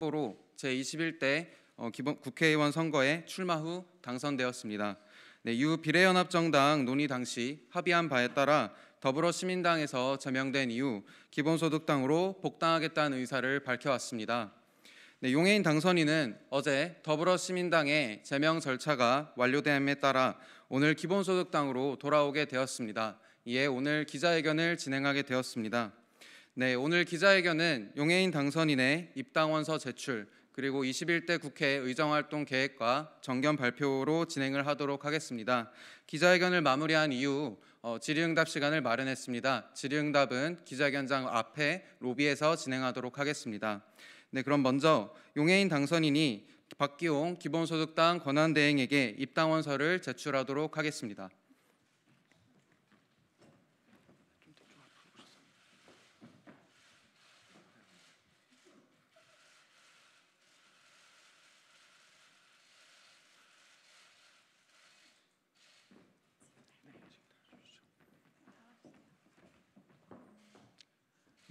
후보로 제21대 어, 국회의원 선거에 출마 후 당선되었습니다. 네, 이 비례연합정당 논의 당시 합의한 바에 따라 더불어시민당에서 제명된 이후 기본소득당으로 복당하겠다는 의사를 밝혀왔습니다. 네, 용해인 당선인은 어제 더불어시민당의 제명 절차가 완료됨에 따라 오늘 기본소득당으로 돌아오게 되었습니다. 이에 오늘 기자회견을 진행하게 되었습니다. 네, 오늘 기자회견은 용해인 당선인의 입당원서 제출 그리고 21대 국회 의정활동 계획과 정견 발표로 진행을 하도록 하겠습니다. 기자회견을 마무리한 이후 어, 질의응답 시간을 마련했습니다. 질의응답은 기자회견장 앞에 로비에서 진행하도록 하겠습니다. 네, 그럼 먼저 용해인 당선인이 박기홍 기본소득당 권한대행에게 입당원서를 제출하도록 하겠습니다.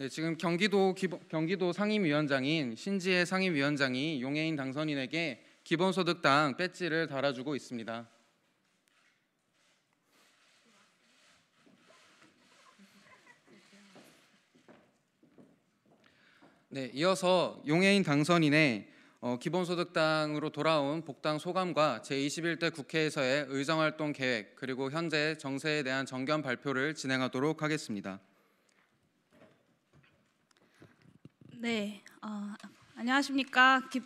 네, 지금 경기도 기본, 경기도 상임위원장인 신지혜 상임위원장이 용해인 당선인에게 기본소득당 배지를 달아주고 있습니다. 네, 이어서 용해인 당선인의 어, 기본소득당으로 돌아온 복당 소감과 제21대 국회에서의 의정활동 계획 그리고 현재 정세에 대한 정견 발표를 진행하도록 하겠습니다. 네, 어, 안녕하십니까. 기,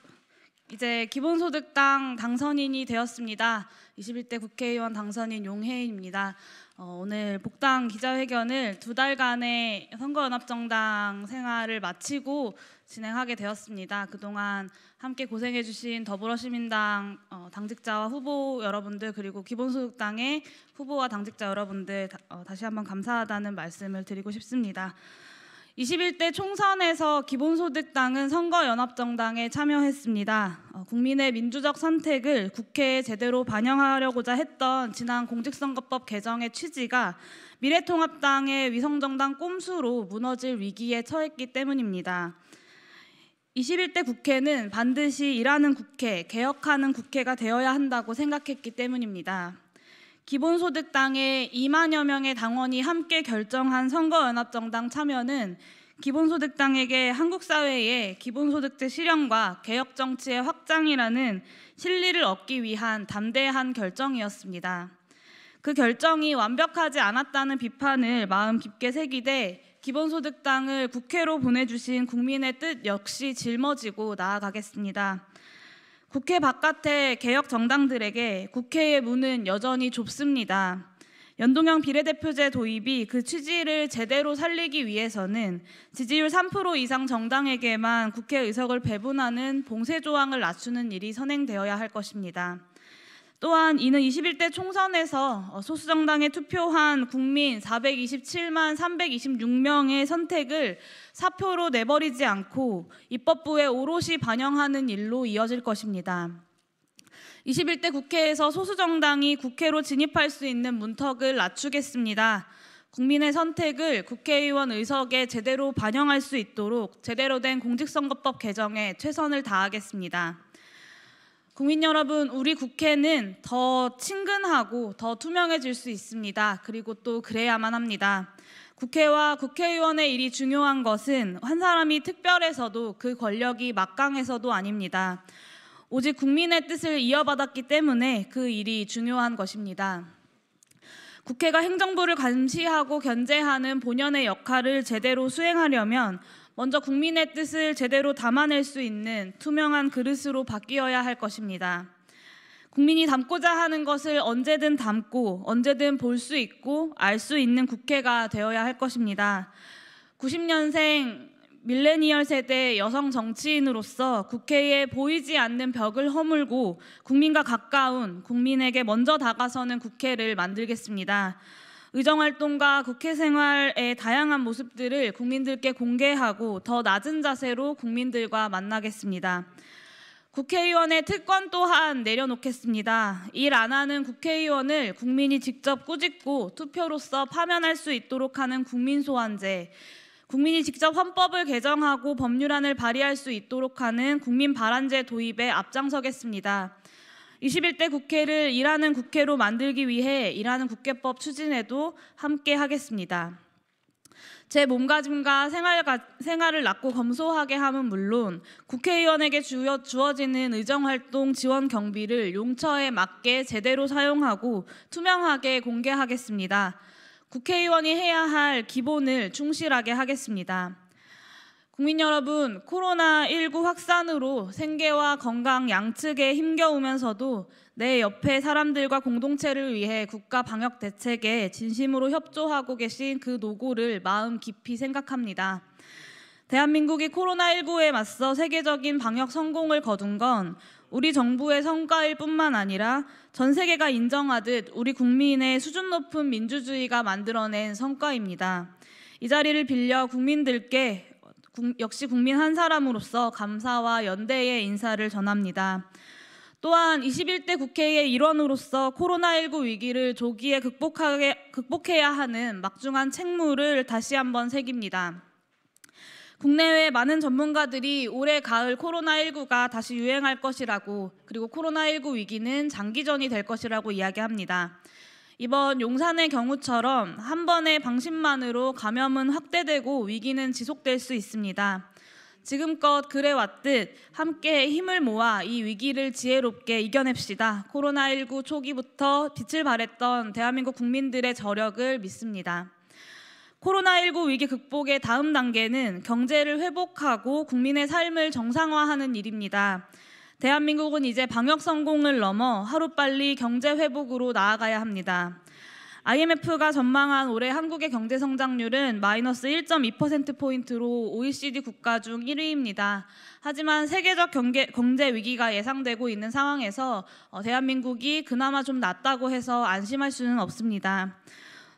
이제 기본소득당 당선인이 되었습니다. 21대 국회의원 당선인 용혜입니다. 어, 오늘 복당 기자회견을 두 달간의 선거연합정당 생활을 마치고 진행하게 되었습니다. 그동안 함께 고생해주신 더불어시민당 어, 당직자와 후보 여러분들 그리고 기본소득당의 후보와 당직자 여러분들 다, 어, 다시 한번 감사하다는 말씀을 드리고 싶습니다. 21대 총선에서 기본소득당은 선거연합정당에 참여했습니다. 어, 국민의 민주적 선택을 국회에 제대로 반영하려고자 했던 지난 공직선거법 개정의 취지가 미래통합당의 위성정당 꼼수로 무너질 위기에 처했기 때문입니다. 21대 국회는 반드시 일하는 국회, 개혁하는 국회가 되어야 한다고 생각했기 때문입니다. 기본소득 당의 2만여 명의 당원이 함께 결정한 선거연합정당 참여는 기본소득 당에게 한국 사회의 기본소득제 실현과 개혁 정치의 확장이라는 실리를 얻기 위한 담대한 결정이었습니다. 그 결정이 완벽하지 않았다는 비판을 마음 깊게 새기되 기본소득당을 국회로 보내주신 국민의 뜻 역시 짊어지고 나아가겠습니다. 국회 바깥의 개혁 정당들에게 국회의 문은 여전히 좁습니다. 연동형 비례대표제 도입이 그 취지를 제대로 살리기 위해서는 지지율 3% 이상 정당에게만 국회 의석을 배분하는 봉쇄 조항을 낮추는 일이 선행되어야 할 것입니다. 또한 이는 21대 총선에서 어, 소수정당에 투표한 국민 427만 326명의 선택을 사표로 내버리지 않고 입법부에 오롯이 반영하는 일로 이어질 것입니다. 21대 국회에서 소수정당이 국회로 진입할 수 있는 문턱을 낮추겠습니다. 국민의 선택을 국회의원 의석에 제대로 반영할 수 있도록 제대로 된 공직선거법 개정에 최선을 다하겠습니다. 국민 여러분, 우리 국회는 더 친근하고 더 투명해질 수 있습니다. 그리고 또 그래야만 합니다. 국회와 국회의원의 일이 중요한 것은 한 사람이 특별해서도 그 권력이 막강해서도 아닙니다. 오직 국민의 뜻을 이어받았기 때문에 그 일이 중요한 것입니다. 국회가 행정부를 감시하고 견제하는 본연의 역할을 제대로 수행하려면 먼저 국민의 뜻을 제대로 담아낼 수 있는 투명한 그릇으로 바뀌어야 할 것입니다. 국민이 담고자 하는 것을 언제든 담고 언제든 볼 수 있고 알 수 있는 국회가 되어야 할 것입니다. 90년생 밀레니얼 세대 여성 정치인으로서 국회에 보이지 않는 벽을 허물고 국민과 가까운 국민에게 먼저 다가서는 국회를 만들겠습니다. 의정 활동과 국회 생활의 다양한 모습들을 국민들께 공개하고 더 낮은 자세로 국민들과 만나겠습니다. 국회의원의 특권 또한 내려놓겠습니다. 일 안 하는 국회의원을 국민이 직접 꾸짖고 투표로서 파면할 수 있도록 하는 국민소환제, 국민이 직접 헌법을 개정하고 법률안을 발의할 수 있도록 하는 국민 발안제 도입에 앞장서겠습니다. 21대 국회를 일하는 국회로 만들기 위해 일하는 국회법 추진에도 함께 하겠습니다. 제 몸가짐과 생활, 을 낮고 검소하게 함은 물론 국회의원에게 주어, 주어지는 의정활동 지원 경비를 용처에 맞게 제대로 사용하고 투명하게 공개하겠습니다. 국회의원이 해야 할 기본을 충실하게 하겠습니다. 국민 여러분, 코로나19 확산으로 생계와 건강 양측에 힘겨우면서도 내 옆에 사람들과 공동체를 위해 국가 방역 대책에 진심으로 협조하고 계신 그 노고를 마음 깊이 생각합니다. 대한민국이 코로나19에 맞서 세계적인 방역 성공을 거둔 건 우리 정부의 성과일 뿐만 아니라 전 세계가 인정하듯 우리 국민의 수준 높은 민주주의가 만들어낸 성과입니다. 이 자리를 빌려 국민들께 역시 국민 한 사람으로서 감사와 연대의 인사를 전합니다. 또한 21대 국회의 일원으로서 코로나19 위기를 조기에 극복하게, 극복해야 하는 막중한 책무를 다시 한번 새깁니다. 국내외 많은 전문가들이 올해 가을 코로나19가 다시 유행할 것이라고 그리고 코로나19 위기는 장기전이 될 것이라고 이야기합니다. 이번 용산의 경우처럼 한 번의 방심만으로 감염은 확대되고 위기는 지속될 수 있습니다. 지금껏 그래왔듯 함께 힘을 모아 이 위기를 지혜롭게 이겨냅시다. 코로나19 초기부터 빛을 발했던 대한민국 국민들의 저력을 믿습니다. 코로나19 위기 극복의 다음 단계는 경제를 회복하고 국민의 삶을 정상화하는 일입니다. 대한민국은 이제 방역 성공을 넘어 하루빨리 경제 회복으로 나아가야 합니다. IMF가 전망한 올해 한국의 경제 성장률은 마이너스 1.2%포인트로 OECD 국가 중 1위입니다. 하지만 세계적 경계, 경제 위기가 예상되고 있는 상황에서 어, 대한민국이 그나마 좀 낫다고 해서 안심할 수는 없습니다.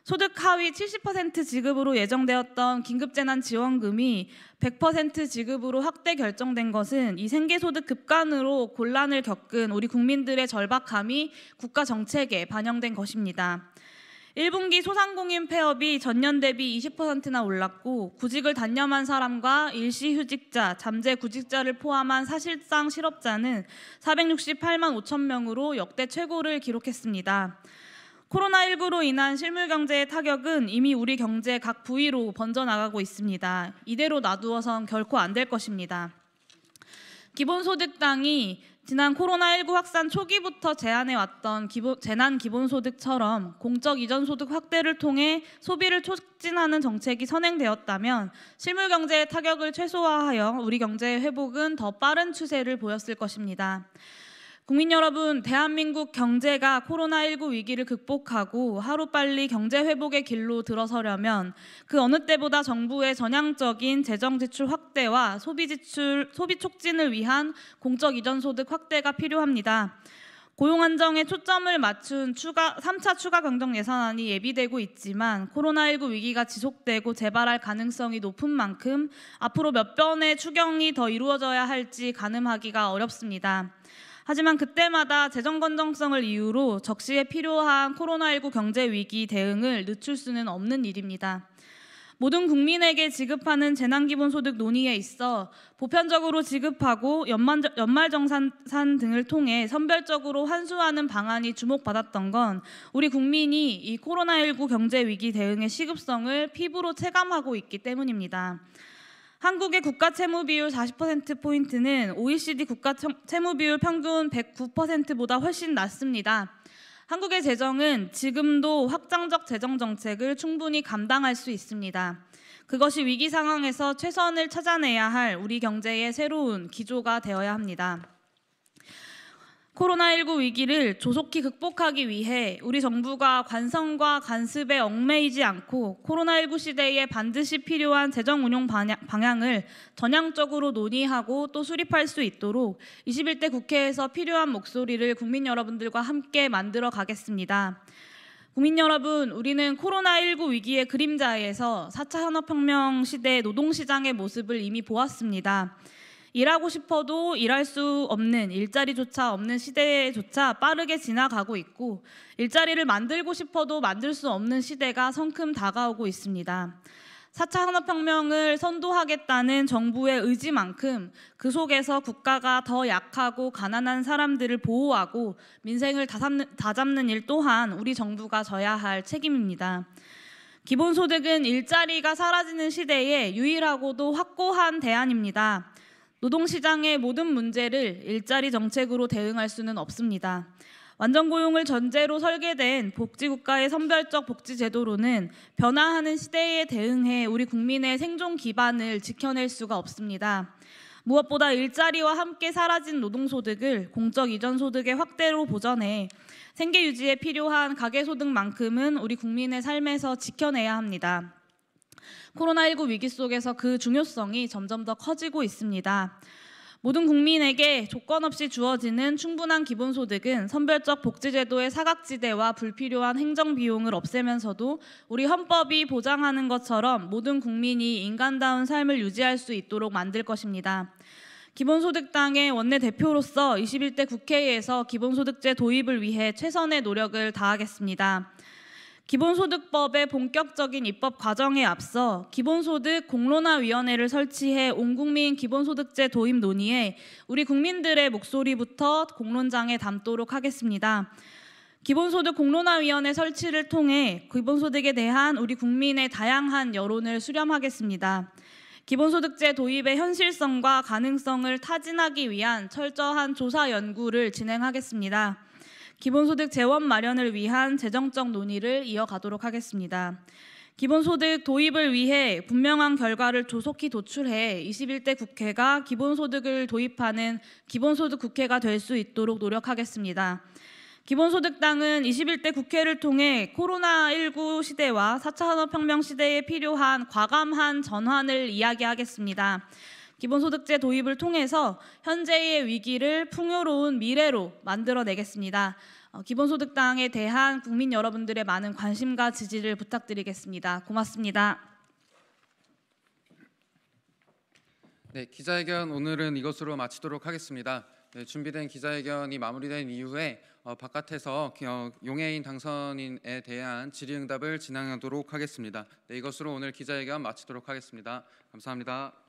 소득 하위 70% 지급으로 예정되었던 긴급재난지원금이 100% 지급으로 확대 결정된 것은 이 생계소득 급간으로 곤란을 겪은 우리 국민들의 절박함이 국가 정책에 반영된 것입니다. 1분기 소상공인 폐업이 전년 대비 20%나 올랐고 구직을 단념한 사람과 일시휴직자, 잠재구직자를 포함한 사실상 실업자는 468만 5천 명으로 역대 최고를 기록했습니다. 코로나19로 인한 실물 경제의 타격은 이미 우리 경제 각 부위로 번져나가고 있습니다. 이대로 놔두어선 결코 안 될 것입니다. 기본소득 땅이 지난 코로나19 확산 초기부터 제안해왔던 기본, 재난 기본소득처럼 공적 이전 소득 확대를 통해 소비를 촉진하는 정책이 선행되었다면 실물 경제의 타격을 최소화하여 우리 경제의 회복은 더 빠른 추세를 보였을 것입니다. 국민 여러분, 대한민국 경제가 코로나19 위기를 극복하고 하루빨리 경제 회복의 길로 들어서려면 그 어느 때보다 정부의 전향적인 재정 지출 확대와 소비 지출 소비 촉진을 위한 공적 이전 소득 확대가 필요합니다. 고용 안정에 초점을 맞춘 추가 3차 추가 경정 예산안이 예비되고 있지만 코로나19 위기가 지속되고 재발할 가능성이 높은 만큼 앞으로 몇 번의 추경이 더 이루어져야 할지 가늠하기가 어렵습니다. 하지만 그때마다 재정 건전성을 이유로 적시에 필요한 코로나19 경제 위기 대응을 늦출 수는 없는 일입니다. 모든 국민에게 지급하는 재난기본소득 논의에 있어 보편적으로 지급하고 연말정산 등을 통해 선별적으로 환수하는 방안이 주목받았던 건 우리 국민이 이 코로나19 경제위기 대응의 시급성을 피부로 체감하고 있기 때문입니다. 한국의 국가 채무 비율 40% 포인트는 OECD 국가 채무 비율 평균 109%보다 훨씬 낮습니다. 한국의 재정은 지금도 확장적 재정 정책을 충분히 감당할 수 있습니다. 그것이 위기 상황에서 최선을 찾아내야 할 우리 경제의 새로운 기조가 되어야 합니다. 코로나19 위기를 조속히 극복하기 위해 우리 정부가 관성과 관습에 얽매이지 않고 코로나19 시대에 반드시 필요한 재정 운용 방향, 을 전향적으로 논의하고 또 수립할 수 있도록 21대 국회에서 필요한 목소리를 국민 여러분들과 함께 만들어 가겠습니다. 국민 여러분, 우리는 코로나19 위기의 그림자에서 4차 산업혁명 시대 노동시장의 모습을 이미 보았습니다. 일하고 싶어도 일할 수 없는 일자리조차 없는 시대조차 빠르게 지나가고 있고 일자리를 만들고 싶어도 만들 수 없는 시대가 성큼 다가오고 있습니다. 4차 산업혁명을 선도하겠다는 정부의 의지만큼 그 속에서 국가가 더 약하고 가난한 사람들을 보호하고 민생을 다잡는, 다잡는 일 또한 우리 정부가 져야 할 책임입니다. 기본소득은 일자리가 사라지는 시대에 유일하고도 확고한 대안입니다. 노동시장의 모든 문제를 일자리 정책으로 대응할 수는 없습니다. 완전고용을 전제로 설계된 복지국가의 선별적 복지제도로는 변화하는 시대에 대응해 우리 국민의 생존 기반을 지켜낼 수가 없습니다. 무엇보다 일자리와 함께 사라진 노동소득을 공적 이전 소득의 확대로 보전해 생계 유지에 필요한 가계소득만큼은 우리 국민의 삶에서 지켜내야 합니다. 코로나19 위기 속에서 그 중요성이 점점 더 커지고 있습니다. 모든 국민에게 조건 없이 주어지는 충분한 기본소득은 선별적 복지제도의 사각지대와 불필요한 행정비용을 없애면서도 우리 헌법이 보장하는 것처럼 모든 국민이 인간다운 삶을 유지할 수 있도록 만들 것입니다. 기본소득당의 원내대표로서 21대 국회에서 기본소득제 도입을 위해 최선의 노력을 다하겠습니다. 기본소득법의 본격적인 입법 과정에 앞서 기본소득 공론화위원회를 설치해 온 국민 기본소득제 도입 논의에 우리 국민들의 목소리부터 공론장에 담도록 하겠습니다. 기본소득 공론화위원회 설치를 통해 기본소득에 대한 우리 국민의 다양한 여론을 수렴하겠습니다. 기본소득제 도입의 현실성과 가능성을 타진하기 위한 철저한 조사 연구를 진행하겠습니다. 기본소득 재원 마련을 위한 재정적 논의를 이어가도록 하겠습니다. 기본소득 도입을 위해 분명한 결과를 조속히 도출해 21대 국회가 기본소득을 도입하는 기본소득 국회가 될 수 있도록 노력하겠습니다. 기본소득당은 21대 국회를 통해 코로나19 시대와 4차 산업혁명 시대에 필요한 과감한 전환을 이야기하겠습니다. 기본소득제 도입을 통해서 현재의 위기를 풍요로운 미래로 만들어내겠습니다. 어, 기본소득당에 대한 국민 여러분들의 많은 관심과 지지를 부탁드리겠습니다. 고맙습니다. 네, 기자회견 오늘은 이것으로 마치도록 하겠습니다. 네, 준비된 기자회견이 마무리된 이후에 어, 바깥에서 어, 용해인 당선인에 대한 질의응답을 진행하도록 하겠습니다. 네, 이것으로 오늘 기자회견 마치도록 하겠습니다. 감사합니다.